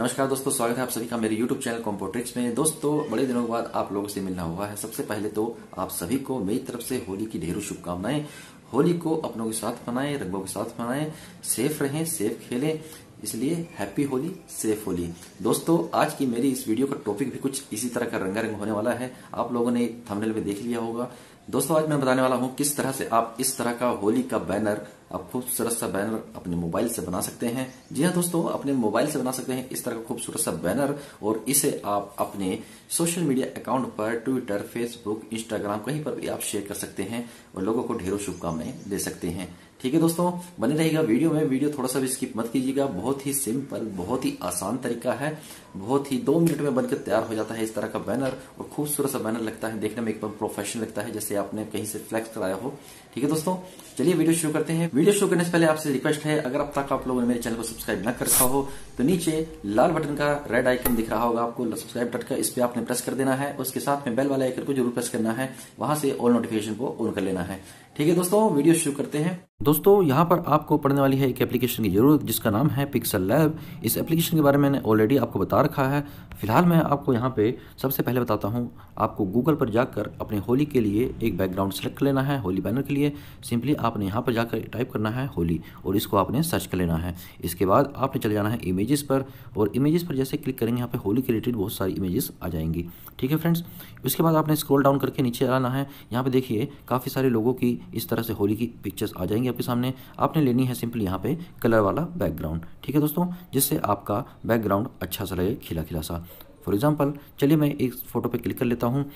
नमस्कार दोस्तों स्वागत है आप सभी का मेरे YouTube चैनल कॉम्पोट्रिक्स में दोस्तों बड़े दिनों के बाद आप लोगों से मिलना हुआ है सबसे पहले तो आप सभी को मेरी तरफ से होली की ढेरों शुभकामनाएं होली को अपनों के साथ मनाएं रंगों के साथ मनाएं सेफ रहें सेफ खेलें इसलिए हैप्पी होली सेफ होली दोस्तों आज की मेरी इस वीडियो का टॉपिक भी कुछ इसी तरह का रंगारंग होने वाला है आप लोगों ने थमनेल में देख लिया होगा दोस्तों आज मैं बताने वाला हूँ किस तरह से आप इस तरह का होली का बैनर आप खूबसूरत सा बैनर अपने मोबाइल से बना सकते हैं जी हाँ दोस्तों अपने मोबाइल से बना सकते हैं इस तरह का खूबसूरत सा बैनर और इसे आप अपने सोशल मीडिया अकाउंट पर ट्विटर फेसबुक इंस्टाग्राम कहीं पर भी आप शेयर कर सकते हैं और लोगों को ढेरों शुभकामनाएं दे सकते हैं ठीक है दोस्तों बने रहेगा वीडियो में वीडियो थोड़ा सा भी स्किप मत कीजिएगा बहुत ही सिंपल बहुत ही आसान तरीका है बहुत ही दो मिनट में बनकर तैयार हो जाता है इस तरह का बैनर और खूबसूरत सा बैनर लगता है देखने में एकदम प्रोफेशनल लगता है जैसे आपने कहीं से फ्लैक्स कराया हो ठीक है दोस्तों चलिए वीडियो शुरू करते हैं वीडियो शुरू करने से पहले आपसे रिक्वेस्ट है अगर अब तक आप लोगों ने मेरे चैनल को सब्सक्राइब न कर रखा हो तो नीचे लाल बटन का रेड आइकन दिख रहा होगा आपको सब्सक्राइब बटन का इस पर आपने प्रेस कर देना है उसके साथ में बेल वाले आइकन को जरूर प्रेस करना है वहां से ऑल नोटिफिकेशन को ऑन कर लेना है ठीक है दोस्तों वीडियो शुरू करते हैं दोस्तों यहाँ पर आपको पढ़ने वाली है एक एप्लीकेशन की जरूरत जिसका नाम है पिक्सल लैब इस एप्लीकेशन के बारे में मैंने ऑलरेडी आपको बता रखा है फिलहाल मैं आपको यहाँ पे सबसे पहले बताता हूँ आपको गूगल पर जाकर अपने होली के लिए एक बैकग्राउंड सेलेक्ट कर लेना है होली बैनर के लिए सिंपली आपने यहाँ पर जाकर टाइप करना है होली और इसको आपने सर्च कर लेना है इसके बाद आपने चले जाना है इमेजेस पर और इमेजेस पर जैसे क्लिक करेंगे यहाँ पर होली के रिलेटेड बहुत सारी इमेजेस आ जाएंगी ठीक है फ्रेंड्स उसके बाद आपने स्क्रोल डाउन करके नीचे आना है यहाँ पर देखिए काफ़ी सारे लोगों की इस तरह से होली की पिक्चर्स आ जाएंगी आपके सामने आपने लेनी है सिंपली यहाँ पे कलर वाला बैकग्राउंड ठीक है दोस्तों जिससे आपका बैकग्राउंड अच्छा सा लगे खिला खिला सा फॉर एग्जाम्पल चलिए मैं एक फ़ोटो पर क्लिक कर लेता हूँ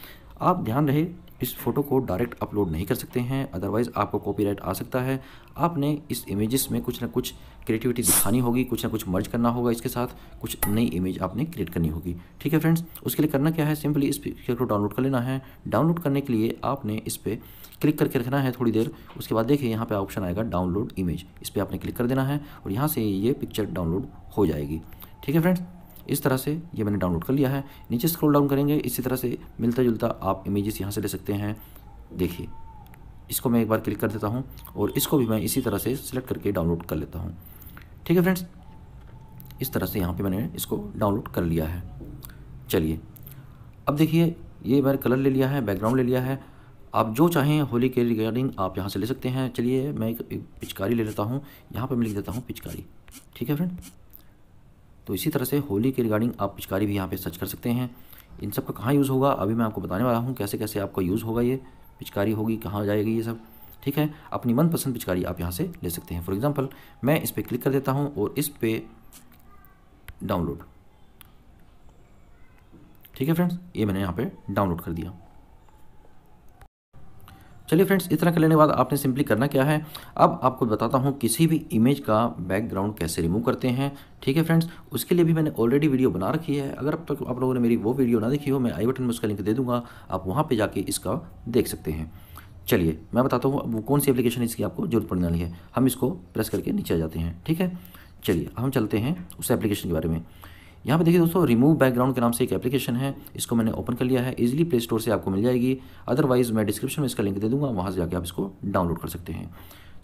आप ध्यान रहे इस फ़ोटो को डायरेक्ट अपलोड नहीं कर सकते हैं अदरवाइज़ आपको कॉपीराइट आ सकता है आपने इस इमेजेस में कुछ ना कुछ क्रिएटिविटी दिखानी होगी कुछ ना कुछ मर्ज करना होगा इसके साथ कुछ नई इमेज आपने क्रिएट करनी होगी ठीक है फ्रेंड्स उसके लिए करना क्या है सिंपली इस पिक्चर को डाउनलोड कर लेना है डाउनलोड करने के लिए आपने इस पर क्लिक करके रखना है थोड़ी देर उसके बाद देखिए यहाँ पर ऑप्शन आएगा डाउनलोड इमेज इस पर आपने क्लिक कर देना है और यहाँ से ये पिक्चर डाउनलोड हो जाएगी ठीक है फ्रेंड्स इस तरह से ये मैंने डाउनलोड कर लिया है नीचे स्क्रॉल डाउन करेंगे इसी तरह से मिलता जुलता आप इमेजेस यहाँ से ले सकते हैं देखिए इसको मैं एक बार क्लिक कर देता हूँ और इसको भी मैं इसी तरह से सिलेक्ट करके डाउनलोड कर लेता हूँ ठीक है फ्रेंड्स इस तरह से यहाँ पर मैंने इसको डाउनलोड कर लिया है चलिए अब देखिए ये मैंने कलर ले लिया है बैकग्राउंड ले लिया है आप जो चाहें होली के रिगार्डिंग आप यहाँ से ले सकते हैं चलिए मैं एक, एक पिचकारी ले लेता हूँ यहाँ पर मैं लिख देता हूँ पिचकारी ठीक है फ्रेंड तो इसी तरह से होली के रिगार्डिंग आप पिचकारी भी यहाँ पे सर्च कर सकते हैं इन सब का कहाँ यूज़ होगा अभी मैं आपको बताने वाला हूँ कैसे कैसे आपका यूज़ होगा ये पिचकारी होगी कहाँ जाएगी ये सब ठीक है अपनी मनपसंद पिचकारी आप यहाँ से ले सकते हैं फॉर एग्ज़ाम्पल मैं इस पर क्लिक कर देता हूँ और इस पर डाउनलोड ठीक है फ्रेंड्स ये मैंने यहाँ पर डाउनलोड कर दिया चलिए फ्रेंड्स इतना कर लेने के बाद आपने सिंपली करना क्या है अब आपको बताता हूँ किसी भी इमेज का बैकग्राउंड कैसे रिमूव करते हैं ठीक है फ्रेंड्स उसके लिए भी मैंने ऑलरेडी वीडियो बना रखी है अगर अब तक आप लोगों ने मेरी वो वीडियो ना देखी हो मैं आई बटन में उसका लिंक दे दूँगा आप वहाँ पर जाके इसका देख सकते हैं चलिए मैं बताता हूँ अब कौन सी एप्लीकेशन इसकी आपको जरूरत पड़ने वाली है हम इसको प्रेस करके नीचे आ जाते हैं ठीक है चलिए हम चलते हैं उस एप्लीकेशन के बारे में यहाँ पे देखिए दोस्तों रिमूव बैकग्राउंड के नाम से एक एप्लीकेशन है इसको मैंने ओपन कर लिया है इजिली प्ले स्टोर से आपको मिल जाएगी अदरवाइज़ मैं डिस्क्रिप्शन में इसका लिंक दे दूंगा वहाँ से जाके आप इसको डाउनलोड कर सकते हैं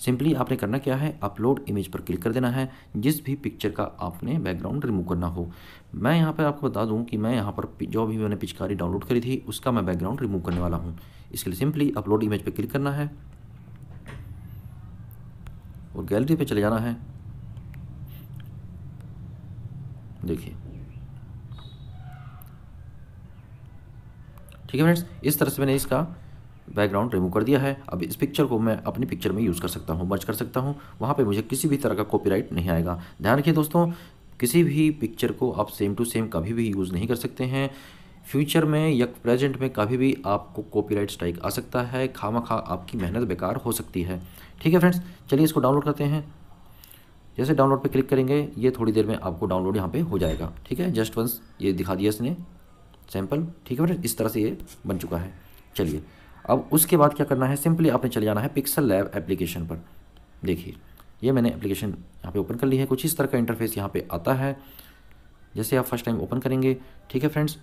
सिंपली आपने करना क्या है अपलोड इमेज पर क्लिक कर देना है जिस भी पिक्चर का आपने बैकग्राउंड रिमूव करना हो मैं यहाँ पर आपको बता दूँ कि मैं यहाँ पर जो भी मैंने पिचकारी डाउनलोड करी थी उसका मैं बैकग्राउंड रिमूव करने वाला हूँ इसके लिए सिंपली अपलोड इमेज पर क्लिक करना है और गैलरी पर चले जाना है देखिए ठीक है फ्रेंड्स इस तरह से मैंने इसका बैकग्राउंड रिमूव कर दिया है अब इस पिक्चर को मैं अपनी पिक्चर में यूज़ कर सकता हूँ मर्ज कर सकता हूँ वहाँ पर मुझे किसी भी तरह का कॉपी नहीं आएगा ध्यान रखिए दोस्तों किसी भी पिक्चर को आप सेम टू सेम कभी भी यूज़ नहीं कर सकते हैं फ्यूचर में या प्रेजेंट में कभी भी आपको कॉपीराइट स्ट्राइक आ सकता है खामा खा आपकी मेहनत बेकार हो सकती है ठीक है फ्रेंड्स चलिए इसको डाउनलोड करते हैं जैसे डाउनलोड पे क्लिक करेंगे ये थोड़ी देर में आपको डाउनलोड यहाँ पे हो जाएगा ठीक है जस्ट वंस ये दिखा दिया इसने सैंपल ठीक है बेटा इस तरह से ये बन चुका है चलिए अब उसके बाद क्या करना है सिंपली आपने चले जाना है पिक्सल लैब एप्लीकेशन पर देखिए ये मैंने एप्लीकेशन यहाँ पे ओपन कर ली है कुछ इस तरह का इंटरफेस यहाँ पे आता है जैसे आप फर्स्ट टाइम ओपन करेंगे ठीक है फ्रेंड्स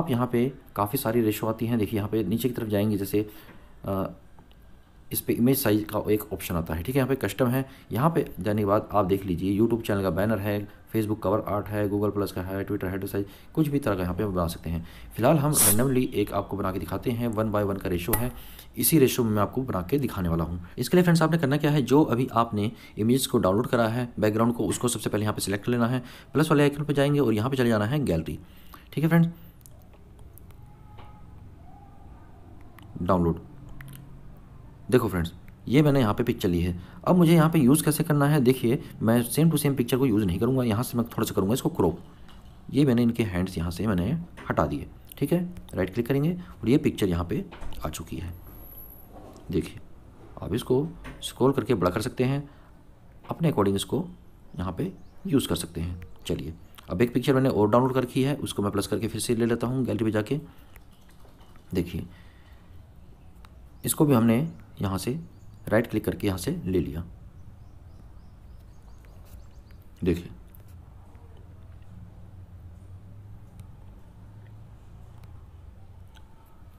आप यहाँ पे काफ़ी सारी रेशो आती हैं देखिए यहाँ पे नीचे की तरफ जाएंगे जैसे आ, इस पर इमेज साइज का एक ऑप्शन आता है ठीक है यहाँ पे कस्टम है यहाँ पे जाने के बाद आप देख लीजिए यूट्यूब चैनल का बैनर है फेसबुक कवर आर्ट है गूगल प्लस का है ट्विटर हेडर साइज कुछ भी तरह का यहाँ पे बना सकते हैं फिलहाल हम रैंडमली एक आपको बना के दिखाते हैं वन बाय वन का रेशो है इसी रेशो में मैं आपको बना के दिखाने वाला हूँ इसके लिए फ्रेंड्स आपने करना क्या है जो अभी आपने इमेज को डाउनलोड करा है बैकग्राउंड को उसको सबसे पहले यहाँ पर सिलेक्ट लेना है प्लस वाले आइकन पर जाएंगे और यहाँ पर चले जाना है गैलरी ठीक है फ्रेंड डाउनलोड देखो फ्रेंड्स ये मैंने यहाँ पे पिक्चर ली है अब मुझे यहाँ पे यूज़ कैसे करना है देखिए मैं सेम टू सेम पिक्चर को यूज़ नहीं करूँगा यहाँ से मैं थोड़ा सा करूँगा इसको क्रॉप ये मैंने इनके हैंड्स यहाँ से मैंने हटा दिए ठीक है राइट क्लिक करेंगे और ये पिक्चर यहाँ पर आ चुकी है देखिए आप इसको स्क्रोल करके बड़ा कर सकते हैं अपने अकॉर्डिंग इसको यहाँ पर यूज़ कर सकते हैं चलिए अब एक पिक्चर मैंने और डाउनलोड कर की है उसको मैं प्लस करके फिर से ले लेता हूँ गैलरी पे जाके देखिए इसको भी हमने यहाँ से राइट क्लिक करके यहाँ से ले लिया देखिए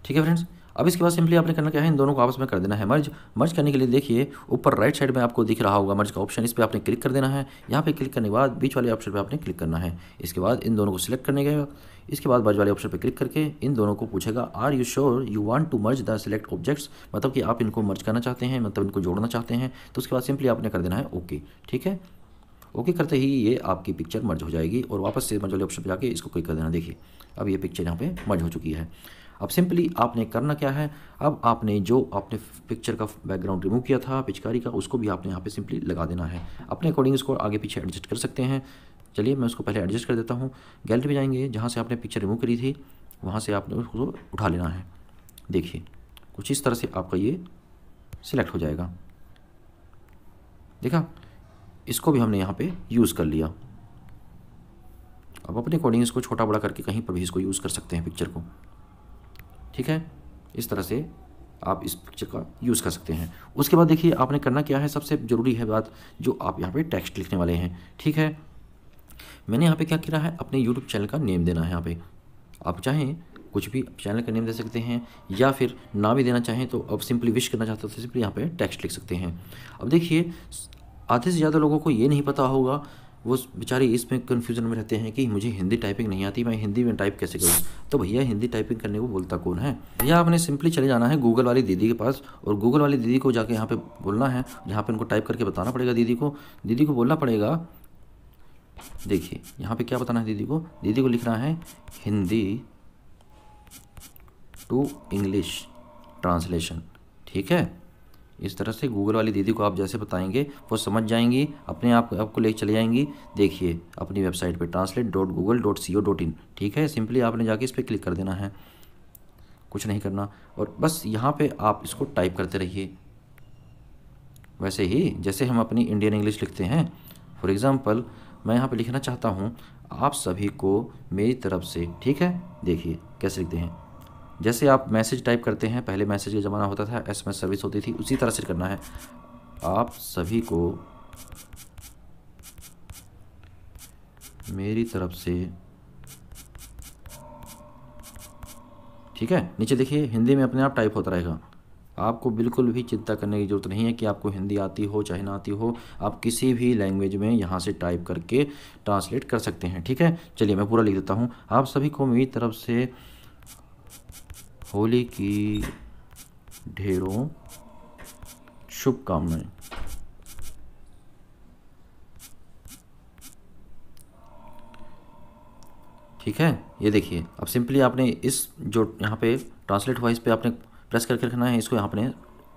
ठीक है फ्रेंड्स अब इसके बाद सिंपली आपने करना क्या है इन दोनों को आपस में कर देना है मर्ज मर्ज करने के लिए देखिए ऊपर राइट साइड में आपको दिख रहा होगा मर्ज का ऑप्शन इस पर आपने क्लिक कर देना है यहाँ पे क्लिक करने के बाद बीच वाले ऑप्शन पे आपने क्लिक करना है इसके बाद इन दोनों को सिलेक्ट करने के इसके बाद मर्ज वाले ऑप्शन पर क्लिक करके इन दोनों को पूछेगा are you sure you want to merge the select objects मतलब कि आप इनको मर्ज करना चाहते हैं मतलब इनको जोड़ना चाहते हैं तो उसके बाद सिंपली आपने कर देना है ओके ठीक है ओके करते ही ये आपकी पिक्चर मर्ज हो जाएगी और वापस से मर्ज वाले ऑप्शन पर जाके इसको क्लिक कर देना देखिए अब ये पिक्चर यहाँ पर मर्ज हो चुकी है अब सिंपली आपने करना क्या है अब आपने जो आपने पिक्चर का बैकग्राउंड रिमूव किया था पिचकारी का उसको भी आपने यहाँ पे सिंपली लगा देना है अपने अकॉर्डिंग इसको आगे पीछे एडजस्ट कर सकते हैं चलिए मैं उसको पहले एडजस्ट कर देता हूँ गैलरी में जाएंगे जहाँ से आपने पिक्चर रिमूव करी थी वहाँ से आपने उसको उठा लेना है देखिए कुछ इस तरह से आपका ये सिलेक्ट हो जाएगा देखा इसको भी हमने यहाँ पे यूज़ कर लिया अब अपने अकॉर्डिंग इसको छोटा बड़ा करके कहीं पर भी इसको यूज़ कर सकते हैं पिक्चर को ठीक है इस तरह से आप इस पिक्चर का यूज़ कर सकते हैं उसके बाद देखिए आपने करना क्या है सबसे ज़रूरी है बात जो आप यहाँ पे टेक्स्ट लिखने वाले हैं ठीक है मैंने यहाँ पे क्या किया है अपने यूट्यूब चैनल का नेम देना है यहाँ पे आप चाहें कुछ भी चैनल का नेम दे सकते हैं या फिर ना भी देना चाहें तो अब सिंपली विश करना चाहते हो तो सिंपली यहाँ पे टेक्स्ट लिख सकते हैं अब देखिए आधे से ज़्यादा लोगों को ये नहीं पता होगा वो बेचारे इसमें कन्फ्यूजन में रहते हैं कि मुझे हिंदी टाइपिंग नहीं आती मैं हिंदी में टाइप कैसे करूँ तो भैया हिंदी टाइपिंग करने को बोलता कौन है भैया आपने सिंपली चले जाना है गूगल वाली दीदी के पास और गूगल वाली दीदी को जाके यहाँ पे बोलना है यहाँ पे उनको टाइप करके बताना पड़ेगा दीदी को दीदी को बोलना पड़ेगा देखिए यहाँ पे क्या बताना है दीदी को दीदी को लिखना है हिंदी टू इंग्लिश ट्रांसलेशन ठीक है इस तरह से गूगल वाली दीदी को आप जैसे बताएंगे वो समझ जाएंगी अपने आप आपको ले चले जाएंगी देखिए अपनी वेबसाइट पे translate dot Google dot C O dot in ठीक है सिंपली आपने जाके इस पर क्लिक कर देना है कुछ नहीं करना और बस यहाँ पे आप इसको टाइप करते रहिए वैसे ही जैसे हम अपनी इंडियन इंग्लिश लिखते हैं फॉर एग्ज़ाम्पल मैं यहाँ पे लिखना चाहता हूँ आप सभी को मेरी तरफ से ठीक है देखिए कैसे लिखते हैं जैसे आप मैसेज टाइप करते हैं पहले मैसेज का ज़माना होता था एस सर्विस होती थी उसी तरह से करना है आप सभी को मेरी तरफ से ठीक है नीचे देखिए हिंदी में अपने आप टाइप होता रहेगा आपको बिल्कुल भी चिंता करने की ज़रूरत नहीं है कि आपको हिंदी आती हो चाहे ना आती हो आप किसी भी लैंग्वेज में यहाँ से टाइप करके ट्रांसलेट कर सकते हैं ठीक है चलिए मैं पूरा लिख देता हूँ आप सभी को मेरी तरफ से होली की ढेरों शुभकामनाएं ठीक है ये देखिए अब सिंपली आपने इस जो यहाँ पे ट्रांसलेट हुआ इस पर आपने प्रेस करके रखना है इसको यहाँ पर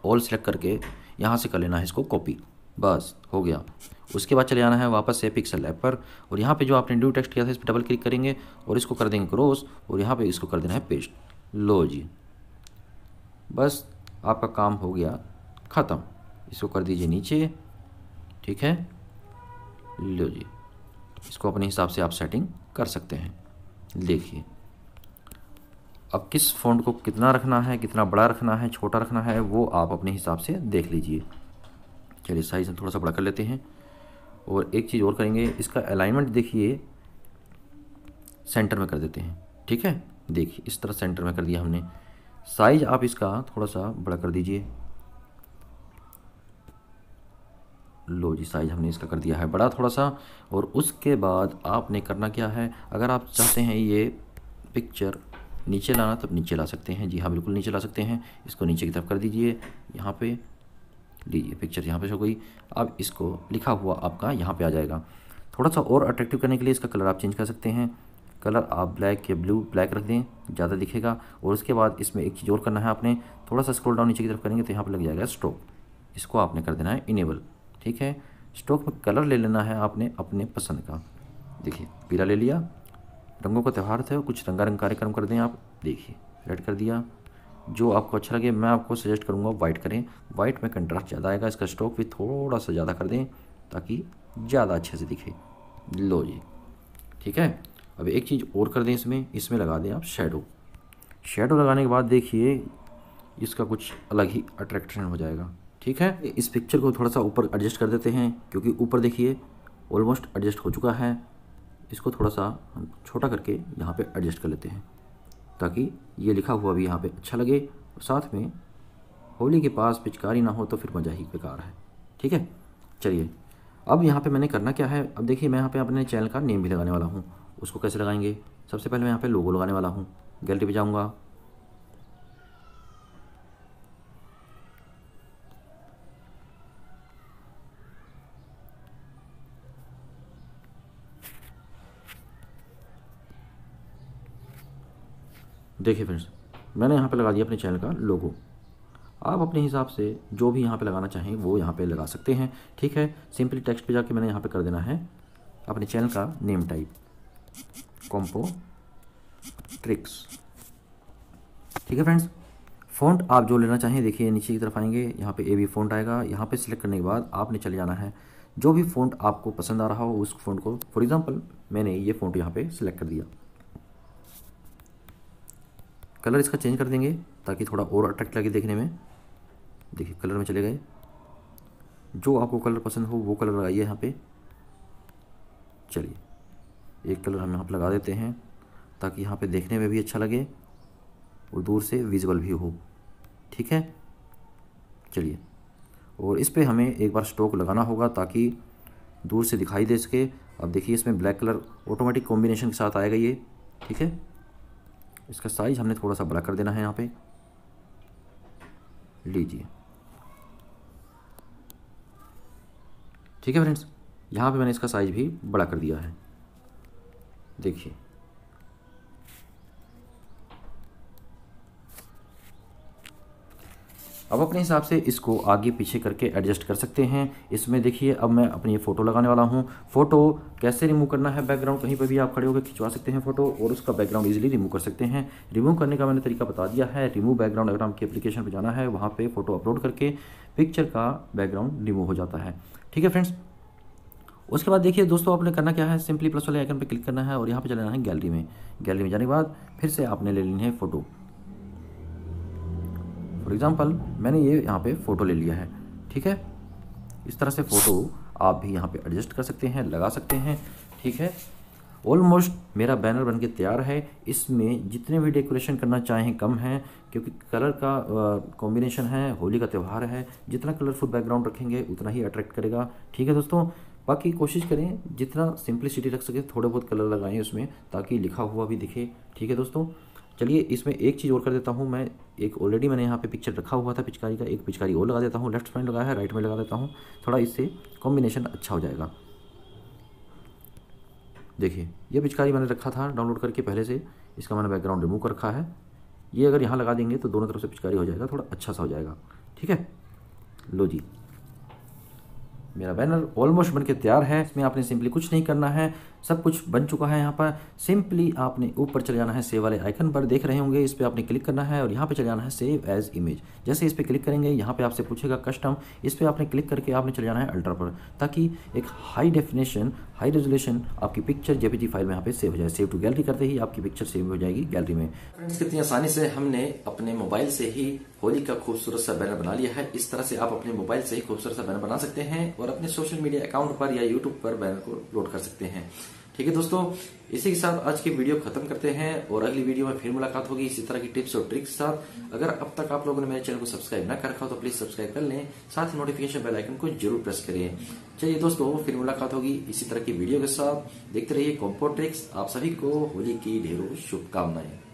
ऑल सेलेक्ट करके यहाँ से कर लेना है इसको कॉपी बस हो गया उसके बाद चले आना है वापस से पिक्सल ऐप पर और यहाँ पे जो आपने ड्यू टेक्स्ट किया था इस पर डबल क्लिक करेंगे और इसको कर देंगे क्रॉस और यहाँ पे इसको कर देना है पेस्ट लो जी बस आपका काम हो गया ख़त्म इसको कर दीजिए नीचे ठीक है लो जी इसको अपने हिसाब से आप सेटिंग कर सकते हैं देखिए अब किस फ़ॉन्ट को कितना रखना है कितना बड़ा रखना है छोटा रखना है वो आप अपने हिसाब से देख लीजिए चलिए साइज़ हम थोड़ा सा बड़ा कर लेते हैं और एक चीज़ और करेंगे इसका अलाइनमेंट देखिए सेंटर में कर देते हैं ठीक है देखिए इस तरह सेंटर में कर दिया हमने साइज आप इसका थोड़ा सा बड़ा कर दीजिए लो जी साइज हमने इसका कर दिया है बड़ा थोड़ा सा और उसके बाद आपने करना क्या है अगर आप चाहते हैं ये पिक्चर नीचे लाना तब नीचे ला सकते हैं जी हाँ बिल्कुल नीचे ला सकते हैं इसको नीचे की तरफ कर दीजिए यहाँ पे लीजिए पिक्चर यहाँ पे शो गई अब इसको लिखा हुआ आपका यहाँ पे आ जाएगा थोड़ा सा और अट्रैक्टिव करने के लिए इसका कलर आप चेंज कर सकते हैं कलर आप ब्लैक या ब्लू ब्लैक रख दें ज़्यादा दिखेगा और उसके बाद इसमें एक चीज़ और करना है आपने थोड़ा सा स्क्रोल डाउन नीचे की तरफ करेंगे तो यहाँ पर लग जाएगा स्ट्रोक इसको आपने कर देना है इनेबल ठीक है स्ट्रोक में कलर ले लेना है आपने अपने पसंद का देखिए पीला ले लिया रंगों का त्यौहार था कुछ रंगारंग कार्यक्रम कर दें आप देखिए रेड कर दिया जो आपको अच्छा लगे मैं आपको सजेस्ट करूँगा वाइट करें वाइट में कंट्रास्ट ज़्यादा आएगा इसका स्ट्रोक भी थोड़ा सा ज़्यादा कर दें ताकि ज़्यादा अच्छे से दिखे लो जी ठीक है अब एक चीज़ और कर दें इसमें इसमें लगा दें आप शेडो शेडो लगाने के बाद देखिए इसका कुछ अलग ही अट्रैक्शन हो जाएगा ठीक है इस पिक्चर को थोड़ा सा ऊपर एडजस्ट कर देते हैं क्योंकि ऊपर देखिए ऑलमोस्ट एडजस्ट हो चुका है इसको थोड़ा सा हम छोटा करके यहाँ पे एडजस्ट कर लेते हैं ताकि ये लिखा हुआ भी यहाँ पे अच्छा लगे और साथ में होली के पास पिचकारी ना हो तो फिर मज़ा ही बेकार है ठीक है चलिए अब यहाँ पे मैंने करना क्या है अब देखिए मैं यहाँ पे अपने चैनल का नेम भी लगाने वाला हूँ उसको कैसे लगाएंगे सबसे पहले मैं यहाँ पे लोगो लगाने वाला हूँ गैलरी पर जाऊँगा देखिए फ्रेंड्स मैंने यहाँ पे लगा दिया अपने चैनल का लोगो आप अपने हिसाब से जो भी यहाँ पे लगाना चाहें वो यहाँ पे लगा सकते हैं ठीक है सिंपली टेक्स्ट पे जाके मैंने यहाँ पे कर देना है अपने चैनल का नेम टाइप कॉम्पो ट्रिक्स ठीक है फ्रेंड्स फ़ॉन्ट आप जो लेना चाहें देखिए नीचे की तरफ आएंगे यहाँ पे ए बी फ़ॉन्ट आएगा यहाँ पे सिलेक्ट करने के बाद आपने चले जाना है जो भी फ़ॉन्ट आपको पसंद आ रहा हो उस फ़ॉन्ट को फॉर एग्ज़ाम्पल मैंने ये फ़ॉन्ट यहाँ पे सिलेक्ट कर दिया कलर इसका चेंज कर देंगे ताकि थोड़ा और अट्रैक्ट लगे देखने में देखिए कलर में चले गए जो आपको कलर पसंद हो वो कलर लगाइए यहाँ पे चलिए एक कलर हम यहाँ पर लगा देते हैं ताकि यहाँ पे देखने में भी अच्छा लगे और दूर से विजिबल भी हो ठीक है चलिए और इस पर हमें एक बार स्टोक लगाना होगा ताकि दूर से दिखाई दे सके अब देखिए इसमें ब्लैक कलर ऑटोमेटिक कॉम्बिनेशन के साथ आएगा ये ठीक है इसका साइज़ हमने थोड़ा सा बड़ा कर देना है यहाँ पे लीजिए ठीक है फ्रेंड्स यहाँ पे मैंने इसका साइज़ भी बड़ा कर दिया है देखिए अब अपने हिसाब से इसको आगे पीछे करके एडजस्ट कर सकते हैं इसमें देखिए अब मैं अपनी ये फ़ोटो लगाने वाला हूँ फ़ोटो कैसे रिमूव करना है बैकग्राउंड कहीं पर भी आप खड़े होकर खिंचवा सकते हैं फ़ोटो और उसका बैकग्राउंड ईजिली रिमूव कर सकते हैं रिमूव करने का मैंने तरीका बता दिया है रिमूव बैकग्राउंड अगर आपकी अपलीकेशन पर जाना है वहाँ पर फ़ोटो अपलोड करके पिक्चर का बैकग्राउंड रिमूव हो जाता है ठीक है फ्रेंड्स उसके बाद देखिए दोस्तों आपने करना क्या है सिंपली प्लस वाले आइकन पर क्लिक करना है और यहाँ पर चले जाना है गैलरी में गैलरी में जाने के बाद फिर से आपने ले लेनी है फ़ोटो फॉर एग्ज़ाम्पल मैंने ये यहाँ पे फ़ोटो ले लिया है ठीक है इस तरह से फ़ोटो आप भी यहाँ पे एडजस्ट कर सकते हैं लगा सकते हैं ठीक है ऑलमोस्ट मेरा बैनर बनके तैयार है इसमें जितने भी डेकोरेशन करना चाहें कम है क्योंकि कलर का कॉम्बिनेशन है होली का त्यौहार है जितना कलरफुल बैकग्राउंड रखेंगे उतना ही अट्रैक्ट करेगा ठीक है दोस्तों बाकी कोशिश करें जितना सिंपलिसिटी रख सके थोड़े बहुत कलर लगाएं उसमें ताकि लिखा हुआ भी दिखे ठीक है दोस्तों चलिए इसमें एक चीज़ और कर देता हूँ मैं एक ऑलरेडी मैंने यहाँ पे पिक्चर रखा हुआ था पिचकारी का एक पिचकारी और लगा देता हूँ लेफ्ट फ्रंट लगाया है राइट में लगा देता हूँ थोड़ा इससे कॉम्बिनेशन अच्छा हो जाएगा देखिए ये पिचकारी मैंने रखा था डाउनलोड करके पहले से इसका मैंने बैकग्राउंड रिमूव कर रखा है ये अगर यहाँ लगा देंगे तो दोनों तरफ से पिचकारी हो जाएगा थोड़ा अच्छा सा हो जाएगा ठीक है लो जी मेरा बैनर ऑलमोस्ट बनके तैयार है इसमें आपने सिंपली कुछ नहीं करना है सब कुछ बन चुका है यहाँ पर सिंपली आपने ऊपर चले जाना है सेव वाले आइकन पर देख रहे होंगे इस पर आपने क्लिक करना है और यहाँ पे चले जाना है सेव एज इमेज जैसे इस पर क्लिक करेंगे यहाँ पे आपसे पूछेगा कस्टम इस पर आपने क्लिक करके आपने चले जाना है अल्ट्रा पर ताकि एक हाई डेफिनेशन हाई रेजोल्यूशन आपकी पिक्चर जेपीजी फाइल में यहाँ पे सेव हो जाए सेव टू गैलरी करते ही आपकी पिक्चर सेव हो जाएगी गैलरी में फ्रेंड्स कितनी आसानी से हमने अपने मोबाइल से ही होली का खूबसूरत सा बैनर बना लिया है इस तरह से आप अपने मोबाइल से ही खूबसूरत सा बैनर बना सकते हैं और अपने सोशल मीडिया अकाउंट पर या यूट्यूब पर बैनर को अपलोड कर सकते हैं ठीक है दोस्तों इसी के साथ आज की वीडियो खत्म करते हैं और अगली वीडियो में फिर मुलाकात होगी इसी तरह की टिप्स और ट्रिक्स के साथ अगर अब तक आप लोगों ने मेरे चैनल को सब्सक्राइब ना कर रखा हो तो प्लीज सब्सक्राइब कर लें साथ ही नोटिफिकेशन बेल आइकन को जरूर प्रेस करें चलिए दोस्तों फिर मुलाकात होगी इसी तरह की वीडियो के साथ देखते रहिए कॉम्पो ट्रिक्स आप सभी को होली की ढेरों शुभकामनाएं